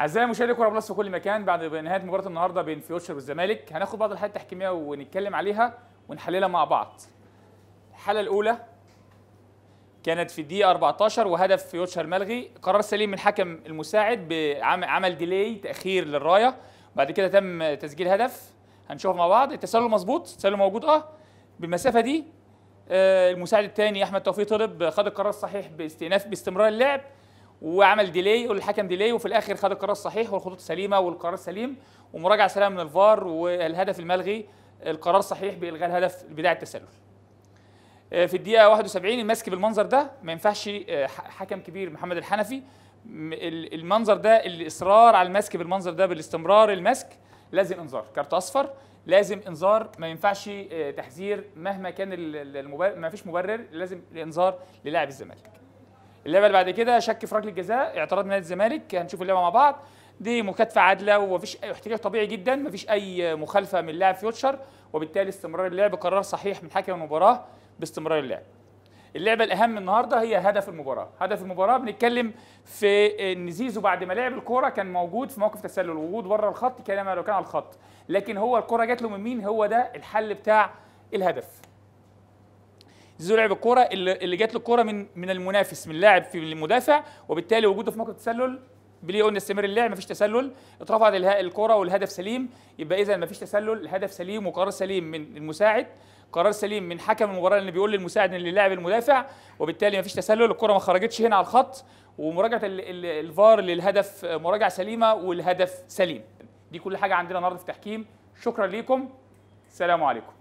اعزائي مشاهدي كره بلس في كل مكان بعد نهايه مباراه النهارده بين فيوتشر والزمالك هناخد بعض الحالات التحكيميه ونتكلم عليها ونحللها مع بعض. الحاله الاولى كانت في الدقيقه 14 وهدف فيوتشر ملغي قرار سليم من حكم المساعد بعمل ديلي تاخير للرايه بعد كده تم تسجيل هدف هنشوف مع بعض التسلل مظبوط التسلل موجود اه بالمسافه دي آه، المساعد الثاني احمد توفيق طلب خد القرار الصحيح باستئناف باستمرار اللعب وعمل ديلي والحكم ديلي وفي الاخر خد القرار الصحيح والخطوط سليمه والقرار سليم ومراجعه سليمه من الفار والهدف الملغي القرار صحيح بالغاء الهدف بداع التسلل. آه، في الدقيقه 71 المسك بالمنظر ده ما ينفعش آه، حكم كبير محمد الحنفي المنظر ده الاصرار على المسك بالمنظر ده بالاستمرار المسك لازم انذار كارت اصفر لازم انذار ما ينفعش آه، تحذير مهما كان ما فيش مبرر لازم انذار للاعب الزمالك اللعبه اللي بعد كده شك في ركله جزاء اعتراض نادي الزمالك هنشوف اللعبه مع بعض دي مكاتفه عادله ومفيش احتكاك طبيعي جدا مفيش اي مخالفه من لاعب فيوتشر وبالتالي استمرار اللعب قرار صحيح من حكم المباراه باستمرار اللعب اللعبه الاهم النهارده هي هدف المباراه هدف المباراه بنتكلم في ان زيزو بعد ما لعب الكوره كان موجود في موقف تسلل وجود بره الخط كما لو كان على الخط لكن هو الكوره جات له من مين هو ده الحل بتاع الهدف زيزو لعب الكوره اللي, اللي جات له الكوره من من المنافس من لاعب في المدافع وبالتالي وجوده في موقع التسلل بليه قلنا استمر اللعب مفيش تسلل اترفعت الكوره والهدف سليم يبقى اذا مفيش تسلل الهدف سليم وقرار سليم من المساعد قرار سليم من حكم المباراه اللي بيقول للمساعد ان لاعب المدافع وبالتالي مفيش تسلل الكره ما خرجتش هنا على الخط ومراجعه الفار للهدف مراجعه سليمه والهدف سليم دي كل حاجه عندنا النهارده في التحكيم شكرا ليكم سلام عليكم